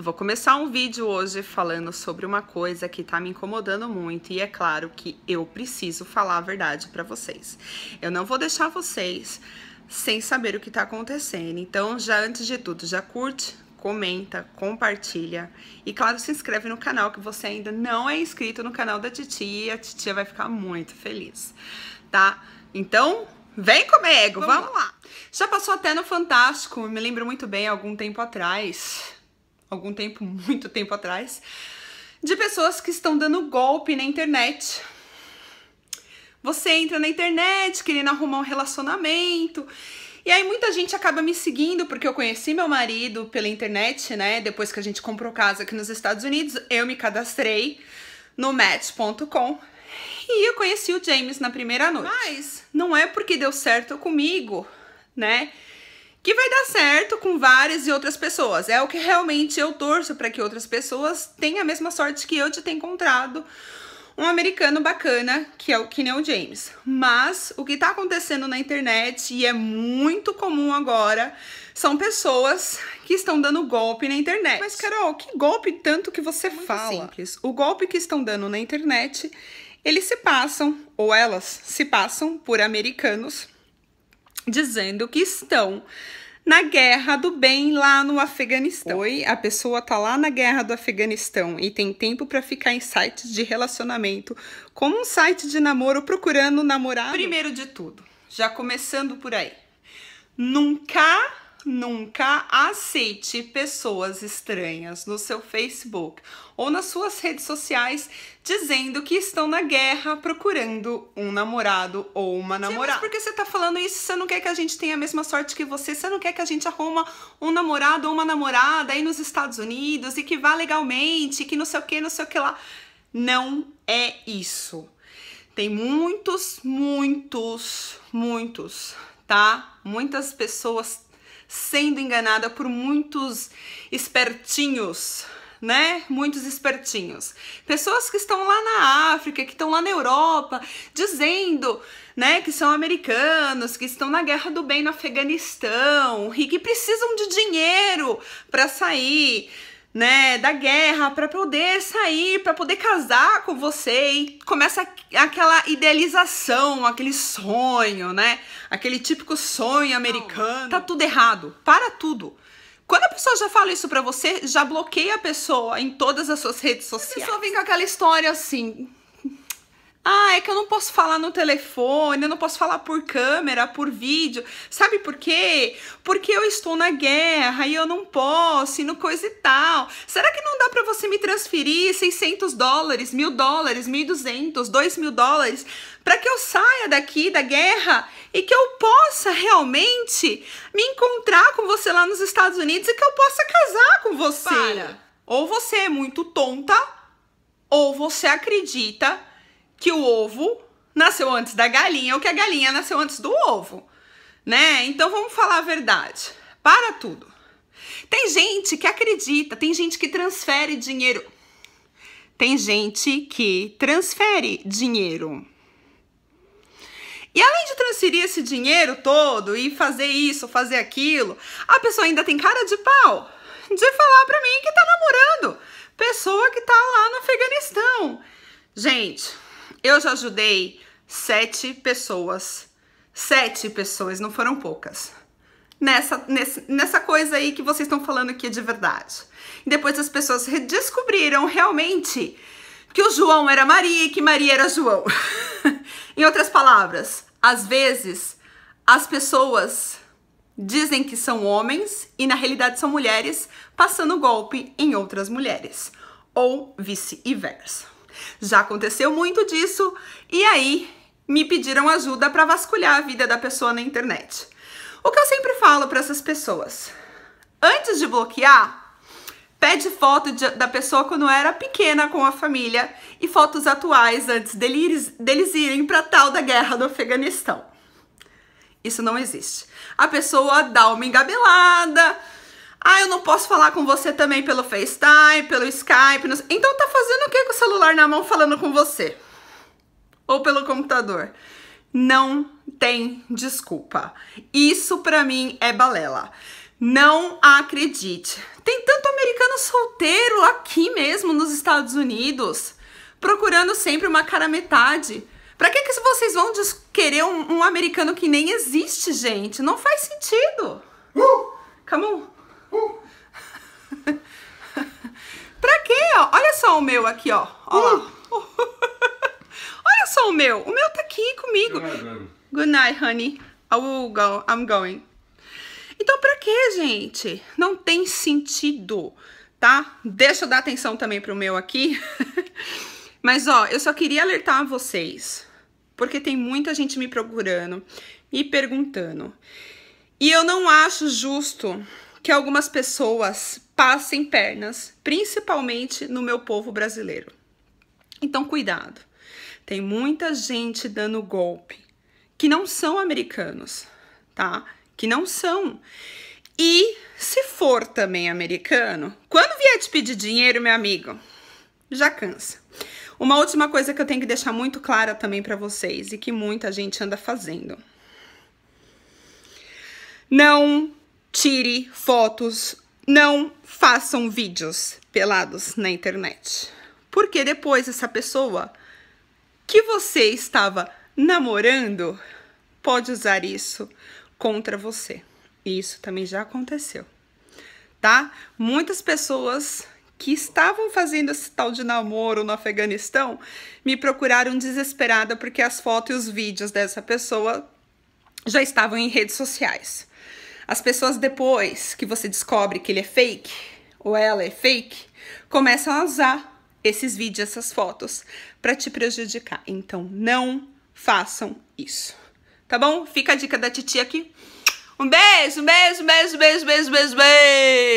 Eu vou começar um vídeo hoje falando sobre uma coisa que tá me incomodando muito e é claro que eu preciso falar a verdade para vocês. Eu não vou deixar vocês sem saber o que tá acontecendo. Então, já antes de tudo, já curte, comenta, compartilha e claro, se inscreve no canal que você ainda não é inscrito no canal da titia e a titia vai ficar muito feliz, tá? Então, Vem comigo, vamos, vamos lá. lá. Já passou até no Fantástico, me lembro muito bem, algum tempo atrás, algum tempo, muito tempo atrás, de pessoas que estão dando golpe na internet. Você entra na internet querendo arrumar um relacionamento. E aí muita gente acaba me seguindo porque eu conheci meu marido pela internet, né? Depois que a gente comprou casa aqui nos Estados Unidos, eu me cadastrei no match.com e eu conheci o James na primeira noite. Mas não é porque deu certo comigo, né? que vai dar certo com várias e outras pessoas. É o que realmente eu torço para que outras pessoas tenham a mesma sorte que eu de ter encontrado um americano bacana, que é o Keneon James. Mas o que está acontecendo na internet, e é muito comum agora, são pessoas que estão dando golpe na internet. Mas, Carol, que golpe tanto que você muito fala? Simples. O golpe que estão dando na internet, eles se passam, ou elas se passam, por americanos dizendo que estão na guerra do bem lá no Afeganistão. Oi, a pessoa tá lá na guerra do Afeganistão e tem tempo para ficar em sites de relacionamento, como um site de namoro procurando namorar. Primeiro de tudo, já começando por aí. Nunca Nunca aceite pessoas estranhas no seu Facebook ou nas suas redes sociais dizendo que estão na guerra procurando um namorado ou uma namorada. Sim, mas por que você tá falando isso? Você não quer que a gente tenha a mesma sorte que você? Você não quer que a gente arruma um namorado ou uma namorada aí nos Estados Unidos e que vá legalmente, que não sei o que, não sei o que lá? Não é isso. Tem muitos, muitos, muitos, tá? Muitas pessoas sendo enganada por muitos espertinhos, né? Muitos espertinhos. Pessoas que estão lá na África, que estão lá na Europa, dizendo, né, que são americanos, que estão na guerra do bem no Afeganistão e que precisam de dinheiro para sair né, da guerra para poder sair, para poder casar com você e começa aquela idealização, aquele sonho, né? Aquele típico sonho americano. Tá tudo errado, para tudo. Quando a pessoa já fala isso para você, já bloqueia a pessoa em todas as suas redes sociais. A pessoa vem com aquela história assim, ah, é que eu não posso falar no telefone, eu não posso falar por câmera, por vídeo. Sabe por quê? Porque eu estou na guerra e eu não posso, e no coisa e tal. Será que não dá para você me transferir 600 dólares, mil dólares, 1.200, 2 mil dólares, para que eu saia daqui da guerra e que eu possa realmente me encontrar com você lá nos Estados Unidos e que eu possa casar com você? Para. Ou você é muito tonta, ou você acredita que o ovo nasceu antes da galinha ou que a galinha nasceu antes do ovo, né? Então vamos falar a verdade. Para tudo. Tem gente que acredita, tem gente que transfere dinheiro. Tem gente que transfere dinheiro. E além de transferir esse dinheiro todo e fazer isso, fazer aquilo, a pessoa ainda tem cara de pau de falar para mim que tá namorando pessoa que tá lá no Afeganistão. Gente, eu já ajudei sete pessoas. Sete pessoas, não foram poucas. Nessa, nessa, nessa coisa aí que vocês estão falando que é de verdade. E depois as pessoas descobriram realmente que o João era Maria e que Maria era João. em outras palavras, às vezes as pessoas dizem que são homens e na realidade são mulheres, passando golpe em outras mulheres, ou vice-versa. Já aconteceu muito disso e aí me pediram ajuda para vasculhar a vida da pessoa na internet. O que eu sempre falo para essas pessoas? Antes de bloquear, pede foto de, da pessoa quando era pequena com a família e fotos atuais antes deles, deles irem para tal da guerra do Afeganistão. Isso não existe. A pessoa dá uma engabelada, ah, eu não posso falar com você também pelo FaceTime, pelo Skype. Não... Então tá fazendo o que com o celular? celular na mão falando com você ou pelo computador. Não tem desculpa. Isso para mim é balela. Não acredite. Tem tanto americano solteiro aqui mesmo nos Estados Unidos, procurando sempre uma cara metade. Para que que vocês vão querer um, um, americano que nem existe, gente? Não faz sentido. Uh! Come on. Uh! só o meu aqui, ó. Olha lá. Olha só o meu. O meu tá aqui comigo. Good night, honey. I will go. I'm going. Então, pra que, gente? Não tem sentido, tá? Deixa eu dar atenção também pro meu aqui. Mas, ó, eu só queria alertar vocês, porque tem muita gente me procurando e perguntando. E eu não acho justo que algumas pessoas paz sem pernas, principalmente no meu povo brasileiro. Então, cuidado. Tem muita gente dando golpe que não são americanos, tá? Que não são. E se for também americano, quando vier te pedir dinheiro, meu amigo, já cansa. Uma última coisa que eu tenho que deixar muito clara também para vocês e que muita gente anda fazendo. Não tire fotos não façam vídeos pelados na internet. Porque depois essa pessoa que você estava namorando pode usar isso contra você. E isso também já aconteceu, tá? Muitas pessoas que estavam fazendo esse tal de namoro no Afeganistão me procuraram desesperada porque as fotos e os vídeos dessa pessoa já estavam em redes sociais. As pessoas, depois que você descobre que ele é fake ou ela é fake, começam a usar esses vídeos, essas fotos, para te prejudicar. Então, não façam isso. Tá bom? Fica a dica da titia aqui. Um beijo, um beijo, beijo, beijo, beijo, beijo, beijo.